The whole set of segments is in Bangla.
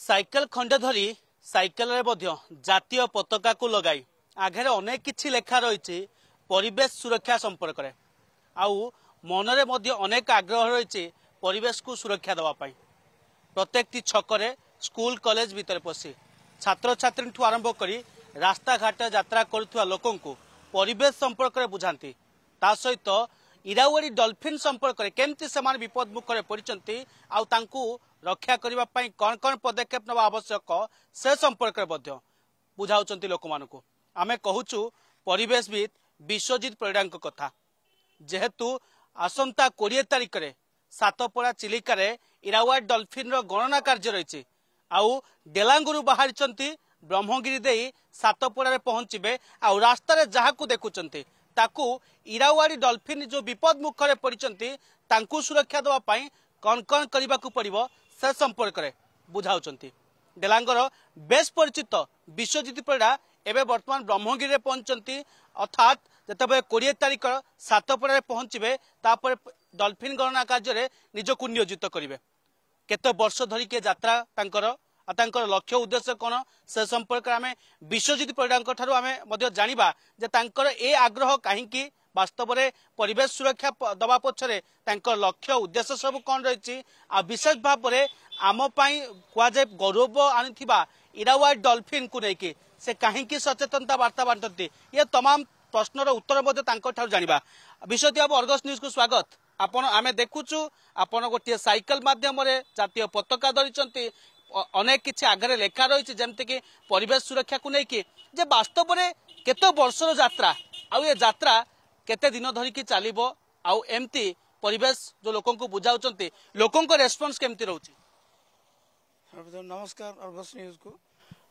ସାଇକେଲ ଖଣ୍ଡେ ଧରି ସାଇକେଲରେ ମଧ୍ୟ ଜାତୀୟ ପତାକାକୁ ଲଗାଇ ଆଗରେ ଅନେକ କିଛି ଲେଖା ରହିଛି ପରିବେଶ ସୁରକ୍ଷା ସମ୍ପର୍କରେ ଆଉ ମନରେ ମଧ୍ୟ ଅନେକ ଆଗ୍ରହ ରହିଛି ପରିବେଶକୁ ସୁରକ୍ଷା ଦେବା ପାଇଁ ପ୍ରତ୍ୟେକଟି ଛକରେ ସ୍କୁଲ କଲେଜ ଭିତରେ ପଶି ଛାତ୍ରଛାତ୍ରୀଠୁ ଆରମ୍ଭ କରି ରାସ୍ତାଘାଟ ଯାତ୍ରା କରୁଥିବା ଲୋକଙ୍କୁ ପରିବେଶ ସମ୍ପର୍କରେ ବୁଝାନ୍ତି ତା ସହିତ ଇରାୱାଡ଼ି ଡଲଫିନ୍ ସମ୍ପର୍କରେ କେମିତି ସେମାନେ ବିପଦ ମୁଖରେ ପଡ଼ିଛନ୍ତି ଆଉ ତାଙ୍କୁ ରକ୍ଷା କରିବା ପାଇଁ କ'ଣ କ'ଣ ପଦକ୍ଷେପ ନେବା ଆବଶ୍ୟକ ସେ ସମ୍ପର୍କରେ ମଧ୍ୟ ବୁଝାଉଛନ୍ତି ଲୋକମାନଙ୍କୁ ଆମେ କହୁଛୁ ପରିବେଶବିତ୍ ବିଶ୍ୱଜିତ ପରିଡ଼ାଙ୍କ କଥା ଯେହେତୁ ଆସନ୍ତା କୋଡ଼ିଏ ତାରିଖରେ ସାତପଡ଼ା ଚିଲିକାରେ ଇରାୱାର୍ଡ ଡଲଫିନ୍ର ଗଣନା କାର୍ଯ୍ୟ ରହିଛି ଆଉ ଡେଲାଙ୍ଗୁରୁ ବାହାରିଛନ୍ତି ବ୍ରହ୍ମଗିରି ଦେଇ ସାତପଡ଼ାରେ ପହଞ୍ଚିବେ ଆଉ ରାସ୍ତାରେ ଯାହାକୁ ଦେଖୁଛନ୍ତି ତାକୁ ଇରାୱାଡ଼ି ଡଲଫିନ୍ ଯେଉଁ ବିପଦ ମୁଖରେ ପଡ଼ିଛନ୍ତି ତାଙ୍କୁ ସୁରକ୍ଷା ଦେବା ପାଇଁ କ'ଣ କ'ଣ କରିବାକୁ ପଡ଼ିବ ସେ ସମ୍ପର୍କରେ ବୁଝାଉଛନ୍ତି ଡେଲାଙ୍ଗର ବେଶ୍ ପରିଚିତ ବିଶ୍ୱଜିତ ପରିଡ଼ା ଏବେ ବର୍ତ୍ତମାନ ବ୍ରହ୍ମଗିରିରେ ପହଞ୍ଚିଛନ୍ତି ଅର୍ଥାତ୍ ଯେତେବେଳେ କୋଡ଼ିଏ ତାରିଖ ସାତପଡ଼ାରେ ପହଞ୍ଚିବେ ତାପରେ ଡଲଫିନ୍ ଗଣନା କାର୍ଯ୍ୟରେ ନିଜକୁ ନିୟୋଜିତ କରିବେ କେତେ ବର୍ଷ ଧରିକି ଯାତ୍ରା ତାଙ୍କର ଆଉ ତାଙ୍କର ଲକ୍ଷ୍ୟ ଉଦ୍ଦେଶ୍ୟ କ'ଣ ସେ ସମ୍ପର୍କରେ ଆମେ ବିଶ୍ୱଜିତ ପରିଡ଼ାଙ୍କଠାରୁ ଆମେ ମଧ୍ୟ ଜାଣିବା ଯେ ତାଙ୍କର ଏ ଆଗ୍ରହ କାହିଁକି বাস্তবরে পরিবেশ সুরক্ষা দেওয়া পছরে তাঁর লক্ষ্য উদ্দেশ্য সব কম রয়েছে আশেষ ভাবে আমি কুয়া গৌরব আনি ইরাওয়াই ডলফিন কু নেই সে কাহিকি সচেতনতা বার্তা বাঁটতে ইয়ে তমাম প্রশ্নর উত্তর মধ্যে তাঁর জাঁয়া বিশ্বতি বাবু অর্গস নিউজ কু স্বাগত আপনার ଆପଣ ଆମେ ଦେଖୁଛୁ ଆପଣ ଗୋଟିଏ ସାଇକେଲ ମାଧ୍ୟମରେ ଜାତୀୟ ପତାକା ଧରିଛନ୍ତି ଅନେକ କିଛି ଆଗରେ ଲେଖା ରହିଛି পরিবেশ সুরক্ষা কু ନେଇକି যে বাস্তবরে କେତେ বর্ষর যাত্রা আউ এ যাত্রা କେତେ ଦିନ ଧରିକି ଚାଲିବ ଆଉ ଏମିତି ପରିବେଶ ଯେଉଁ ଲୋକଙ୍କୁ ବୁଝାଉଛନ୍ତି ଲୋକଙ୍କ ରେସ୍ପନ୍ସ କେମିତି ରହୁଛି ନମସ୍କାର ଅର୍ଗସ ନ୍ୟୁଜ୍କୁ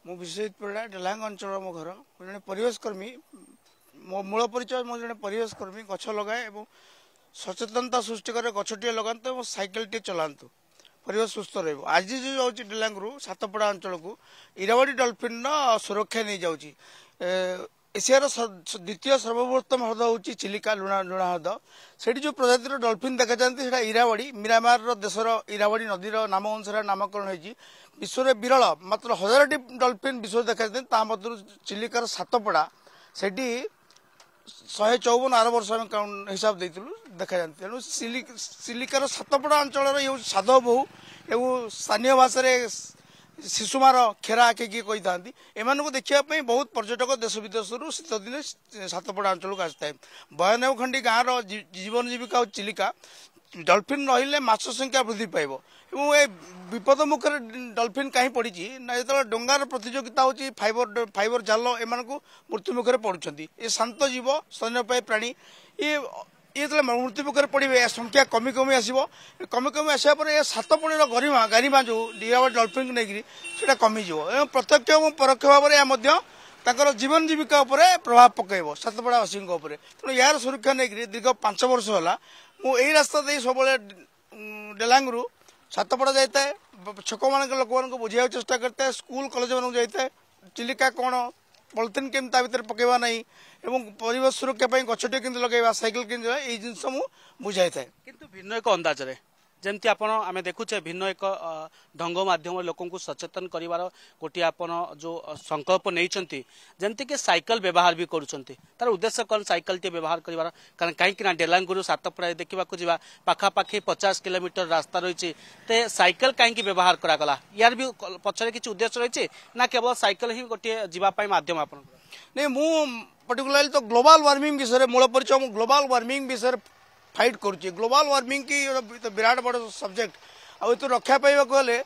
ମୁଁ ବିଶ୍ୱଜିତ ପରିଡ଼ା ଡେଲାଙ୍ଗ ଅଞ୍ଚଳ ମୋ ଘର ଜଣେ ପରିବେଶ କର୍ମୀ ମୋ ମୂଳ ପରିଚୟ ମୁଁ ଜଣେ ପରିବେଶ କର୍ମୀ ଗଛ ଲଗାଏ ଏବଂ ସଚେତନତା ସୃଷ୍ଟି କରେ ଗଛଟିଏ ଲଗାନ୍ତୁ ଏବଂ ସାଇକେଲଟିଏ ଚଲାନ୍ତୁ ପରିବେଶ ସୁସ୍ଥ ରହିବ ଆଜି ଯେଉଁ ଯାଉଛି ଡେଲାଙ୍ଗରୁ ସାତପଡ଼ା ଅଞ୍ଚଳକୁ ଇରାବାଡ଼ି ଡଲଫିନ୍ର ସୁରକ୍ଷା ନେଇଯାଉଛି ଏସିଆର ଦ୍ୱିତୀୟ ସର୍ବବୃହତ୍ତମ ହ୍ରଦ ହେଉଛି ଚିଲିକା ଲୁଣା ଲୁଣା ହ୍ରଦ ସେଠି ଯେଉଁ ପ୍ରଜାତିର ଡଲଫିନ୍ ଦେଖାଯାଆନ୍ତି ସେଇଟା ଇରାବଡ଼ି ମିରାମାରର ଦେଶର ଇରାବାଡ଼ି ନଦୀର ନାମ ଅନୁସାରେ ନାମକରଣ ହୋଇଛି ବିଶ୍ୱରେ ବିରଳ ମାତ୍ର ହଜାରଟି ଡଲଫିନ୍ ବିଶ୍ୱରେ ଦେଖାଯାଇଥାନ୍ତି ତା ମଧ୍ୟରୁ ଚିଲିକାର ସାତପଡ଼ା ସେଠି ଶହେ ଚଉବନ ଆର ବର୍ଷ ଆମେ ହିସାବ ଦେଇଥିଲୁ ଦେଖାଯାଆନ୍ତି ତେଣୁ ଚିଲିକାର ସାତପଡ଼ା ଅଞ୍ଚଳର ଏ ହେଉଛି ସାଧବ ବୋହୂ ଏବଂ ସ୍ଥାନୀୟ ଭାଷାରେ शिशुमार खेरा एमा देखापे बहुत पर्यटक देश विदेश शीतदिन सतपडा अञ्चल आसिथाए बयाने खे गाँ र जीवन जीविका चिलिका चिक डल्लफिन् रे संख्या वृद्धि ए पाउँ विपदमुखेर डल्न् कहीँ पढिन्छ डङ्गार प्रतियोगिता हेर्छ फा फाइबर फाइबर जाल एमा मृत्युमुखर पडुन्छ ए शान्त जीव सैनिपय प्राणी इ ଇଏ ଯେତେବେଳେ ମୃତ୍ୟୁ ପୋଖରୀ ପଡ଼ିବେ ସଂଖ୍ୟା କମି କମି ଆସିବ କମି କମି ଆସିବା ପରେ ଏ ସାତପଣିର ଗରିମା ଗାରିମା ଯେଉଁ ଡିଆବା ଡଲଫିନ୍କୁ ନେଇକରି ସେଇଟା କମିଯିବ ଏବଂ ପ୍ରତ୍ୟକ୍ଷ ଏବଂ ପରୋକ୍ଷ ଭାବରେ ଏହା ମଧ୍ୟ ତାଙ୍କର ଜୀବନ ଜୀବିକା ଉପରେ ପ୍ରଭାବ ପକାଇବ ସାତପଡ଼ାବାସୀଙ୍କ ଉପରେ ତେଣୁ ଏହାର ସୁରକ୍ଷା ନେଇକରି ଦୀର୍ଘ ପାଞ୍ଚ ବର୍ଷ ହେଲା ମୁଁ ଏହି ରାସ୍ତା ଦେଇ ସବୁବେଳେ ଡେଲାଙ୍ଗରୁ ସାତପଡ଼ା ଯାଇଥାଏ ଛକମାନଙ୍କ ଲୋକମାନଙ୍କୁ ବୁଝିବାକୁ ଚେଷ୍ଟା କରିଥାଏ ସ୍କୁଲ କଲେଜମାନଙ୍କୁ ଯାଇଥାଏ ଚିଲିକା କ'ଣ পলিথিন কেমি ତା ଭିତରେ ପକାଇବା ନାହିଁ ଏବଂ ପରିବେଶ ସୁରକ୍ଷା ପାଇଁ ଗଛଟିଏ କେମିତି ଲଗାଇବା ସାଇକେଲ କେମିତି ଏଇ ଜିନିଷ ମୁଁ ବୁଝାଇଥାଏ କିନ୍ତୁ ଭିନ୍ନ ଏକ ଅନ୍ଦାଜରେ ଯେମିତି ଆପଣ ଆମେ ଦେଖୁଛେ ଭିନ୍ନ ଏକ ଢଙ୍ଗ ମାଧ୍ୟମରେ ଲୋକଙ୍କୁ ସଚେତନ କରିବାର ଗୋଟିଏ ଆପଣ ଯେଉଁ ସଂକଳ୍ପ ନେଇଛନ୍ତି ଯେମିତିକି ସାଇକେଲ ବ୍ୟବହାର ବି କରୁଛନ୍ତି ତାର ଉଦ୍ଦେଶ୍ୟ କ'ଣ ସାଇକେଲଟିଏ ବ୍ୟବହାର କରିବାର କାରଣ କାହିଁକିନା ଡେଲାଙ୍ଗୁରୁ ସାତପଡ଼ାରେ ଦେଖିବାକୁ ଯିବା ପାଖାପାଖି ପଚାଶ କିଲୋମିଟର ରାସ୍ତା ରହିଛି ତେ ସାଇକେଲ କାହିଁକି ବ୍ୟବହାର କରାଗଲା ୟାର ବି ପଛରେ କିଛି ଉଦ୍ଦେଶ୍ୟ ରହିଛି ନା କେବଳ ସାଇକେଲ ହିଁ ଗୋଟିଏ ଯିବା ପାଇଁ ମାଧ୍ୟମ ଆପଣଙ୍କର ନାଇଁ ମୁଁ ପର୍ଟିକୁଲାରଲି ତ ଗ୍ଲୋବାଲ ୱାର୍ମିଂ ବିଷୟରେ ମୂଳ ପରିଚୟ ମୁଁ ଗ୍ଲୋବାଲ ୱାର୍ମିଂ ବିଷୟରେ फाइट कर ग्लोबल वार्मिंग की विराट बड़ सब्जेक्ट आ रक्षा पाइबा गले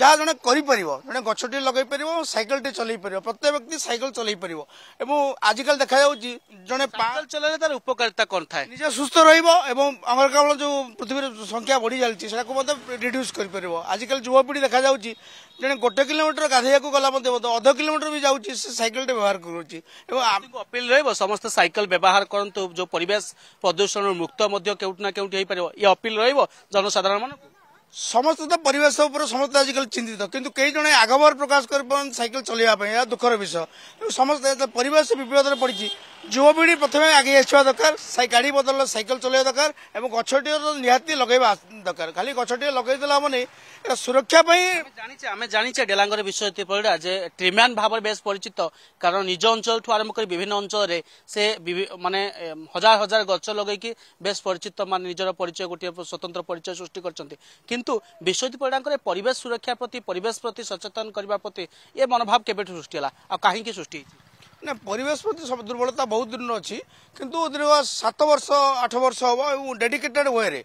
ଯାହା ଜଣେ କରିପାରିବ ଜଣେ ଗଛଟିଏ ଲଗାଇପାରିବ ସାଇକେଲଟିଏ ଚଲେଇ ପାରିବ ପ୍ରତ୍ୟେକ ବ୍ୟକ୍ତି ସାଇକେଲ ଚଲେଇ ପାରିବ ଏବଂ ଆଜିକାଲି ଦେଖାଯାଉଛି ଜଣେ ସାଇକେଲ ଚଲେଇଲେ ତାର ଉପକାରିତା କ'ଣ ଥାଏ ନିଜେ ସୁସ୍ଥ ରହିବ ଏବଂ ଆମର କେବଳ ଯେଉଁ ପୃଥିବୀର ସଂଖ୍ୟା ବଢ଼ି ଚାଲିଛି ସେଟାକୁ ମଧ୍ୟ ରିଡ୍ୟୁସ୍ କରିପାରିବ ଆଜିକାଲି ଯୁବପିଢ଼ି ଦେଖାଯାଉଛି ଜଣେ ଗୋଟେ କିଲୋମିଟର ଗାଧୋଇବାକୁ ଗଲା ମଧ୍ୟ ମଧ୍ୟ ଅଧ କିଲୋମିଟର ବି ଯାଉଛି ସେ ସାଇକେଲଟେ ବ୍ୟବହାର କରୁଛି ଏବଂ ଆମକୁ ଅପିଲ ରହିବ ସମସ୍ତେ ସାଇକେଲ ବ୍ୟବହାର କରନ୍ତୁ ଯେଉଁ ପରିବେଶ ପ୍ରଦୂଷଣରୁ ମୁକ୍ତ ମଧ୍ୟ କେଉଁଠି ନା କେଉଁଠି ହେଇପାରିବ ଏ ଅପିଲ ରହିବ ଜନସାଧାରଣମାନଙ୍କୁ ସମସ୍ତେ ତ ପରିବେଶ ଉପରେ ସମସ୍ତେ ଆଜିକାଲି ଚିନ୍ତିତ କିନ୍ତୁ କେହି ଜଣେ ଆଗଭର ପ୍ରକାଶ କରିପାରନ୍ତି ସାଇକେଲ ଚଲେଇବା ପାଇଁ ଏହା ଦୁଃଖର ବିଷୟ ସମସ୍ତେ ପରିବେଶ ବିପଦରେ ପଡ଼ିଛି যুবপিঢ়ি প্রথমে আগে আসা দরকার গাড়ি বদল সাইকেল চলাইবা দরকার এবং গছটি নিহতি লগাইবা দরকার খালি গছটি লগাইদেলা মানে এটা সুরক্ষা পাই জানিছে আমি জানিছে ডেলাঙ্গর বিষয় এতিপরিটা যে ট্রিম্যান ভাবে বেশ পরিচিত কারণ নিজ অঞ্চল ঠু আরম্ভ করে বিভিন্ন অঞ্চলে সে মানে হাজার হাজার গছ লগাইকি বেশ পরিচিত মানে নিজের পরিচয় গোটিয়ে স্বতন্ত্র পরিচয় সৃষ্টি করছেন কিন্তু বিশ্বদ্বীপীড়াঙ্করে পরিবেশ সুরক্ষা প্রতি পরিবেশ প্রতি সচেতন করা প্রতি এ মনোভাব কেবেঠু সৃষ্টি হল আর কাহিকি সৃষ্টি হয়েছে ନା ପରିବେଶ ପ୍ରତି ସବୁ ଦୁର୍ବଳତା ବହୁତ ଦିନରୁ ଅଛି କିନ୍ତୁ ଦୀର୍ଘ ସାତ ବର୍ଷ ଆଠ ବର୍ଷ ହେବ ଏବଂ ଡେଡ଼ିକେଟେଡ୍ ୱେରେ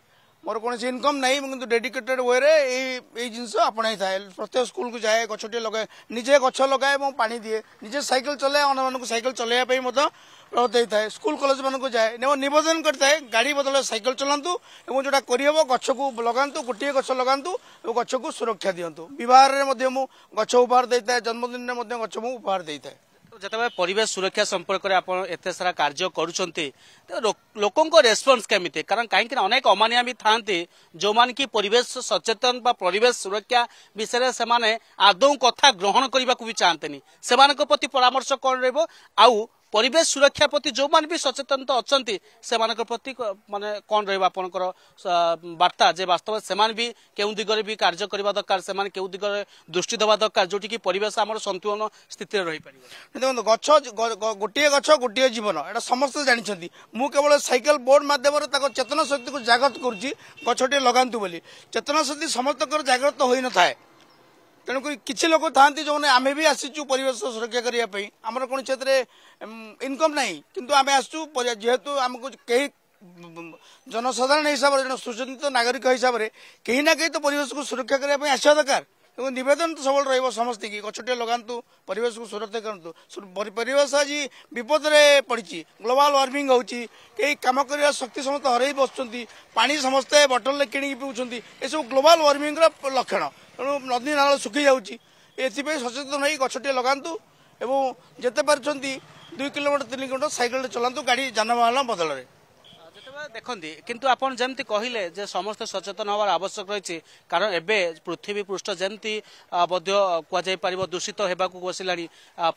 ମୋର କୌଣସି ଇନକମ୍ ନାହିଁ କିନ୍ତୁ ଡେଡ଼ିକେଟେଡ୍ ୱେରେ ଏଇ ଏଇ ଜିନିଷ ଆପଣାଇଥାଏ ପ୍ରତ୍ୟେକ ସ୍କୁଲକୁ ଯାଏ ଗଛଟିଏ ଲଗାଏ ନିଜେ ଗଛ ଲଗାଏ ଏବଂ ପାଣି ଦିଏ ନିଜେ ସାଇକେଲ ଚଲାଏ ଅନ୍ୟମାନଙ୍କୁ ସାଇକେଲ ଚଲାଇବା ପାଇଁ ମଧ୍ୟ ଦେଇଥାଏ ସ୍କୁଲ କଲେଜ ମାନଙ୍କୁ ଯାଏ ଏବଂ ନିବେଦନ କରିଥାଏ ଗାଡ଼ି ବଦଳରେ ସାଇକେଲ ଚଲାନ୍ତୁ ଏବଂ ଯେଉଁଟା କରିହେବ ଗଛକୁ ଲଗାନ୍ତୁ ଗୋଟିଏ ଗଛ ଲଗାନ୍ତୁ ଏବଂ ଗଛକୁ ସୁରକ୍ଷା ଦିଅନ୍ତୁ ବିବାହରେ ମଧ୍ୟ ମୁଁ ଗଛ ଉପହାର ଦେଇଥାଏ ଜନ୍ମଦିନରେ ମଧ୍ୟ ଗଛ ମୁଁ ଉପହାର ଦେଇଥାଏ যেতবে পরিবেশ সুরক্ষা সম্পর্কে আপনার এত সারা কার্য করছেন লোক রেসপন্স কেমিতি কারণ কিন্তু অনেক অমানিয়া বি থাকে যে কি পরিবেশ সচেতন বা পরিবেশ সুরক্ষা বিষয়ে সে আদৌ কথা গ্রহণ করা চাহাতে সে প্রতি পরামর্শ কম রহব আউ सुरक्षा प्रति जो म सचेतन अन्त प्रति म कन र वार्ता वास्तवी केही दिगरबि कार्ज्यो दरकार केही दिग दृष्टि दबा परिवेश जोटिक सन्तुलन स्थिति रहिपार गोटे गछ गोट जीवन एउटा समस्त जान्छ म केवल सइकल बोर्ड माध्यम चेतना शक्तिको जाग्रत गरु गछट लगा चेतना शक्ति समस्त जाग्रत हुन थाहा তেণুকরি কিছু লোক থাকে যে আমি বি আসিছু পরিবেশ সুরক্ষা করা আমার কোনো ক্ষেত্রে ইনকম নাই কিন্তু আমি আসছু যেহেতু আমি কে জনসাধারণ হিসাবে জন সুচিন্তিত নাগরিক হিসাবে কে না কে তো পরিবেশ সুরক্ষা করা আসা দরকার ଏବଂ ନିବେଦନ ତ ସବୁବେଳେ ରହିବ ସମସ୍ତଙ୍କୁ ଗଛଟିଏ ଲଗାନ୍ତୁ ପରିବେଶକୁ ସୁରକ୍ଷିତ କରନ୍ତୁ ପରିବେଶ ଆଜି ବିପଦରେ ପଡ଼ିଛି ଗ୍ଲୋବାଲ୍ ୱାର୍ମିଂ ହେଉଛି କେହି କାମ କରିବା ଶକ୍ତି ସମସ୍ତେ ହରେଇ ବସୁଛନ୍ତି ପାଣି ସମସ୍ତେ ବଟଲରେ କିଣିକି ପିଉଛନ୍ତି ଏସବୁ ଗ୍ଲୋବାଲ୍ ୱାର୍ମିଂର ଲକ୍ଷଣ ତେଣୁ ନଦୀ ନାଳ ଶୁଖିଯାଉଛି ଏଥିପାଇଁ ସଚେତନ ହୋଇ ଗଛଟିଏ ଲଗାନ୍ତୁ ଏବଂ ଯେତେ ପାରୁଛନ୍ତି ଦୁଇ କିଲୋମିଟର ତିନି କିଲୋମିଟର ସାଇକେଲରେ ଚଲାନ୍ତୁ ଗାଡ଼ି ଯାନବାହନ ବଦଳରେ দেখতে কিন্তু আপনার যেমি কহিলে যে সমস্ত সচেতন হওয়ার আবশ্যক রয়েছে কারণ এবে পৃথিবী পৃষ্ঠ যেমি কুযাই পার দূষিত হওয়া বসিলা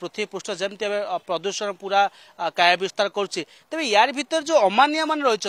পৃথিবী পৃষ্ঠ যেমি প্রদূষণ পুরা কায়া বিস্তার করছে তবে ইয়ার ভিতরে যে অমানিয়া মানে রয়েছে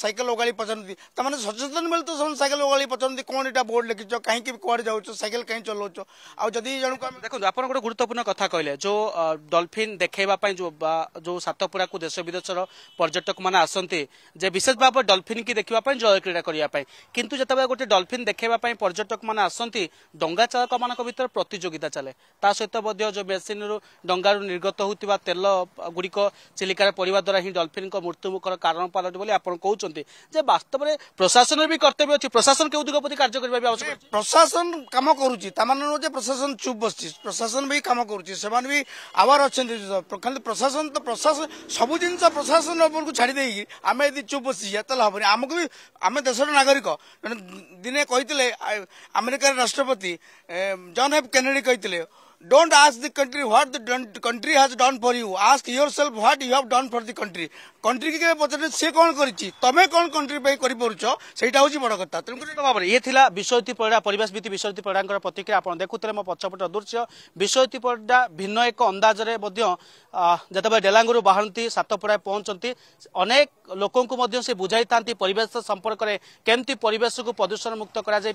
ସାଇକେଲ ଓଗାଳି ପଚାରନ୍ତି ତାମାନେ ସଚେତନ ବେଳେ ତ ସେମାନେ ସାଇକେଲ ଓଗାଳି ପଚାରନ୍ତି କ'ଣ ଏଇଟା ବୋର୍ଡ଼ ଲେଖିଛ କାହିଁକି କୁଆଡ଼େ ଯାଉଛ ସାଇକେଲ କାହିଁ ଚଲାଉଛ ଆଉ ଯଦି ଜଣକୁ ଆମେ ଦେଖନ୍ତୁ ଆପଣ ଗୋଟେ ଗୁରୁତ୍ୱପୂର୍ଣ୍ଣ କଥା କହିଲେ ଯୋଉ ଡଲଫିନ୍ ଦେଖେଇବା ପାଇଁ ଯୋଉ ଯୋଉ ସାତପୁରାକୁ ଦେଶ ବିଦେଶର ପର୍ଯ୍ୟଟକମାନେ ଆସନ୍ତି ଯେ ବିଶେଷ ଭାବରେ କି ଦେଖିବା ପାଇଁ ଜଳ କ୍ରୀଡ଼ା କରିବା ପାଇଁ କିନ୍ତୁ ଯେତେବେଳେ ଗୋଟେ ଡଲଫିନ୍ ଦେଖେଇବା ପାଇଁ ପର୍ଯ୍ୟଟକମାନେ ଆସନ୍ତି ଡଙ୍ଗା ଚାଳକମାନଙ୍କ ଭିତରେ ପ୍ରତିଯୋଗିତା ଚାଲେ ତା ସହିତ ମଧ୍ୟ ଯୋଉ ବେସିନ୍ରୁ ଡଙ୍ଗାରୁ ନିର୍ଗତ ହେଉଥିବା ତେଲ ଗୁଡ଼ିକ ଚିଲିକାରେ ପଡ଼ିବା ଦ୍ୱାରା ହିଁ ଡଲଫିନ୍ଙ୍କ ମୃତ୍ୟୁମୁଖର କାରଣ ପାଲଟି ବୋଲି ଆପଣ କହୁଛନ୍ତି ଯେ ବାସ୍ତବରେ ପ୍ରଶାସନର ବି କର୍ତ୍ତବ୍ୟ ଅଛି ପ୍ରଶାସନ କେଉଁ ଦିଗ ପ୍ରତି କାର୍ଯ୍ୟ କରିବା ବି ଆବଶ୍ୟକ ପ୍ରଶାସନ କାମ କରୁଛି ତା ମାନେ ନୁହଁ ଯେ ପ୍ରଶାସନ ଚୁପ୍ ବସିଛି ପ୍ରଶାସନ ବି କାମ କରୁଛି ସେମାନେ ବି ଆୱାର ଅଛନ୍ତି ଖାଲି ପ୍ରଶାସନ ତ ପ୍ରଶାସନ ସବୁ ଜିନିଷ ପ୍ରଶାସନ ଉପରକୁ ଛାଡ଼ି ଦେଇକି ଆମେ ଯଦି ଚୁପ୍ ବସିଯିବା ତାହେଲେ ହବନି ଆମକୁ ବି ଆମେ ଦେଶର ନାଗରିକ ଦିନେ କହିଥିଲେ ଆମେରିକାର ରାଷ୍ଟ୍ରପତି ଜନ୍ ଏଫ୍ କେନେଡି କହିଥିଲେ Don't ask the country what the country has done for you. Ask yourself what you have done for the country. Country की केवल पचारे से कौन करी तमें कौन कंट्री करपार सहीटा हूँ बड़ कथा तेणुकर भाव में ये था विश्वज्योति परिड़ा परेश भित्ति विश्वज्योति परिड़ा प्रतिक्रिया आप देखुते मो पछपट दृश्य विश्वज्योति परिड़ा भिन्न एक अंदाजे जितेबाला डेलांगूर बाहरती सातपड़ा पहुंचती अनेक लोकों से बुझाई था परेश संपर्क में केमती परेश को प्रदूषण मुक्त कर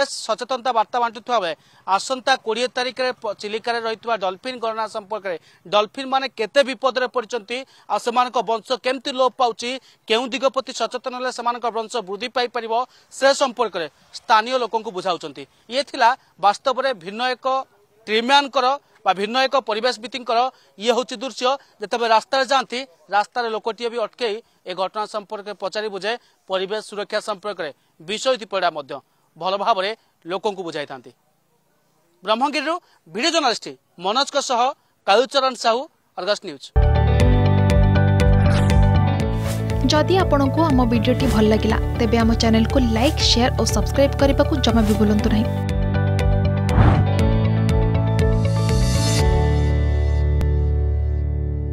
बे सचेतनता बार्ता बांटुवा आसंता कोड़े तारीख ଚିଲିକାରେ ଚିଲିକାରେ ରହିଥିବା ଡଲଫିନ୍ ଗଣନା ସମ୍ପର୍କରେ ଡଲଫିନ୍ ମାନେ କେତେ ବିପଦରେ ପଡ଼ିଛନ୍ତି ଆଉ ସେମାନଙ୍କ ବଂଶ କେମିତି ଲୋପ ପାଉଛି କେଉଁ ଦିଗ ପ୍ରତି ସଚେତନ ହେଲେ ସେମାନଙ୍କ ବଂଶ ବୃଦ୍ଧି ପାଇପାରିବ ସେ ସମ୍ପର୍କରେ ସ୍ଥାନୀୟ ଲୋକଙ୍କୁ ବୁଝାଉଛନ୍ତି ଇଏ ଥିଲା ବାସ୍ତବରେ ଭିନ୍ନ ଏକ ଟ୍ରିମ୍ୟାନ୍ଙ୍କର বা ভিন্ন এক পরিবেশ ভিত্তিকর ইয়ে হচ্ছে দৃশ্য যেতবে রাস্তায় যাতে রাস্তার লোকটিয়ে বি অটকাই এ ঘটনা সম্পর্কে পচারি বুঝে পরিবেশ সুরক্ষা সম্পর্কে বিষয়টি পড়া মধ্য ভাল ভাবে লোক বুঝাই থাকে ବ୍ରହ୍ମଗିରିରୁ ଭିଡ଼ିଓ ଜର୍ଣ୍ଣାଲିଷ୍ଟ ମନୋଜଙ୍କ ସହ କାଳୁଚରଣ ସାହୁ ଅର୍ଗସ୍ ନ୍ୟୁଜ୍ ଯଦି ଆପଣଙ୍କୁ ଆମ ଭିଡ଼ିଓଟି ଭଲ ଲାଗିଲା ତେବେ ଆମ ଚ୍ୟାନେଲକୁ ଲାଇକ୍ ସେୟାର ଓ ସବସ୍କ୍ରାଇବ୍ କରିବାକୁ ଜମା ବି ଭୁଲନ୍ତୁ ନାହିଁ